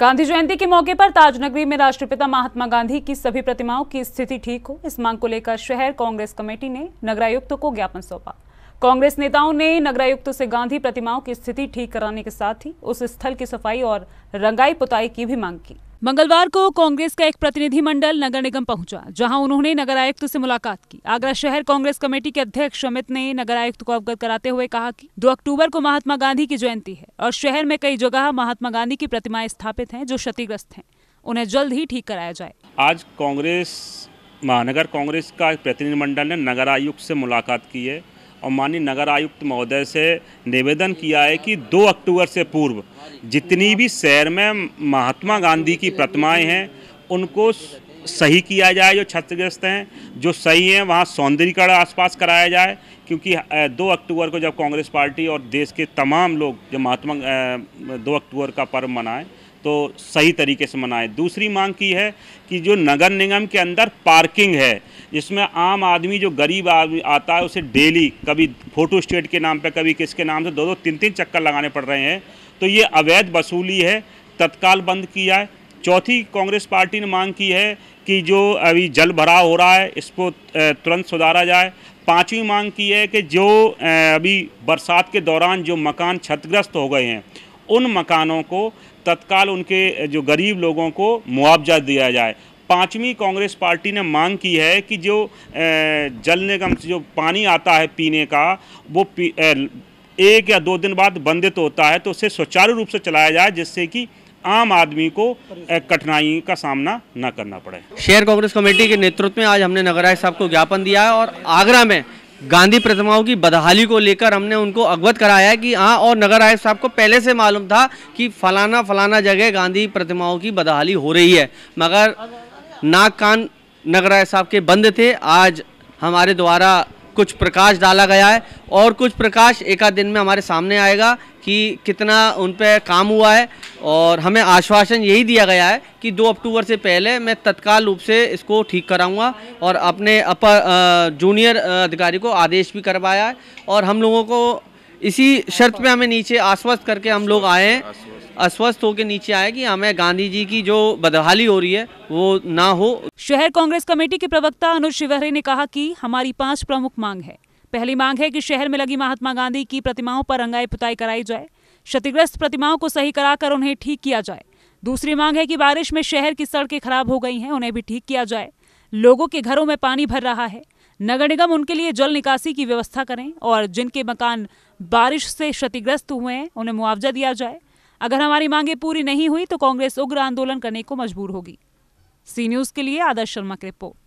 गांधी जयंती के मौके पर ताजनगरी में राष्ट्रपिता महात्मा गांधी की सभी प्रतिमाओं की स्थिति ठीक हो इस मांग को लेकर शहर कांग्रेस कमेटी ने नगरायुक्त को ज्ञापन सौंपा कांग्रेस नेताओं ने नगरायुक्त से गांधी प्रतिमाओं की स्थिति ठीक कराने के साथ ही उस स्थल की सफाई और रंगाई पुताई की भी मांग की मंगलवार को कांग्रेस का एक प्रतिनिधिमंडल नगर निगम पहुंचा जहां उन्होंने नगर आयुक्त से मुलाकात की आगरा शहर कांग्रेस कमेटी के अध्यक्ष अमित ने नगर आयुक्त को अवगत कराते हुए कहा कि 2 अक्टूबर को महात्मा गांधी की जयंती है और शहर में कई जगह महात्मा गांधी की प्रतिमाएं स्थापित हैं जो क्षतिग्रस्त हैं उन्हें जल्द ही ठीक कराया जाए आज कांग्रेस महानगर कांग्रेस का एक प्रतिनिधिमंडल ने नगर आयुक्त से मुलाकात की है और माननीय नगर आयुक्त महोदय से निवेदन किया है कि 2 अक्टूबर से पूर्व जितनी भी शहर में महात्मा गांधी की प्रतिमाएं हैं उनको सही किया जाए जो क्षतिग्रस्त हैं जो सही हैं वहाँ सौंदर्यीकरण आसपास कराया जाए क्योंकि दो अक्टूबर को जब कांग्रेस पार्टी और देश के तमाम लोग जो महात्मा दो अक्टूबर का पर्व मनाएं तो सही तरीके से मनाएं दूसरी मांग की है कि जो नगर निगम के अंदर पार्किंग है जिसमें आम आदमी जो गरीब आदमी आता है उसे डेली कभी फोटो स्टेट के नाम पर कभी किसके नाम से दो दो तीन तीन चक्कर लगाने पड़ रहे हैं तो ये अवैध वसूली है तत्काल बंद की जाए चौथी कांग्रेस पार्टी ने मांग की है कि जो अभी जल भराव हो रहा है इसको तुरंत सुधारा जाए पांचवी मांग की है कि जो अभी बरसात के दौरान जो मकान क्षतिग्रस्त हो गए हैं उन मकानों को तत्काल उनके जो गरीब लोगों को मुआवजा दिया जाए पाँचवीं कांग्रेस पार्टी ने मांग की है कि जो जल निगम से जो पानी आता है पीने का वो पी, एक या दो दिन बाद बंधित होता है तो उसे सुचारू रूप से चलाया जाए जिससे कि आम आदमी को कठिनाई का सामना न करना पड़े शहर कांग्रेस कमेटी के नेतृत्व में आज हमने नगराय साहब को ज्ञापन दिया है और आगरा में गांधी प्रतिमाओं की बदहाली को लेकर हमने उनको अवगत कराया कि हाँ और नगर आयुक्त साहब को पहले से मालूम था कि फलाना फलाना जगह गांधी प्रतिमाओं की बदहाली हो रही है मगर नाक कान नगर आयुक्त साहब के बंद थे आज हमारे द्वारा कुछ प्रकाश डाला गया है और कुछ प्रकाश एक आध दिन में हमारे सामने आएगा कि कितना उन पर काम हुआ है और हमें आश्वासन यही दिया गया है कि 2 अक्टूबर से पहले मैं तत्काल रूप से इसको ठीक कराऊंगा और अपने अपर जूनियर अधिकारी को आदेश भी करवाया है और हम लोगों को इसी शर्त पे हमें नीचे आश्वस्त करके हम लोग आए हैं आश्वस्त होकर नीचे आए कि हमें गांधी जी की जो बदहाली हो रही है वो ना हो शहर कांग्रेस कमेटी के प्रवक्ता अनुज शिवहरे ने कहा कि हमारी पांच प्रमुख मांग है पहली मांग है कि शहर में लगी महात्मा गांधी की प्रतिमाओं पर रंगाई पुताई कराई जाए क्षतिग्रस्त प्रतिमाओं को सही कराकर उन्हें ठीक किया जाए दूसरी मांग है कि बारिश में शहर की सड़कें खराब हो गई हैं उन्हें भी ठीक किया जाए लोगों के घरों में पानी भर रहा है नगर निगम उनके लिए जल निकासी की व्यवस्था करें और जिनके मकान बारिश से क्षतिग्रस्त हुए हैं उन्हें मुआवजा दिया जाए अगर हमारी मांगें पूरी नहीं हुई तो कांग्रेस उग्र आंदोलन करने को मजबूर होगी सी न्यूज के लिए आदर्श शर्मा की रिपोर्ट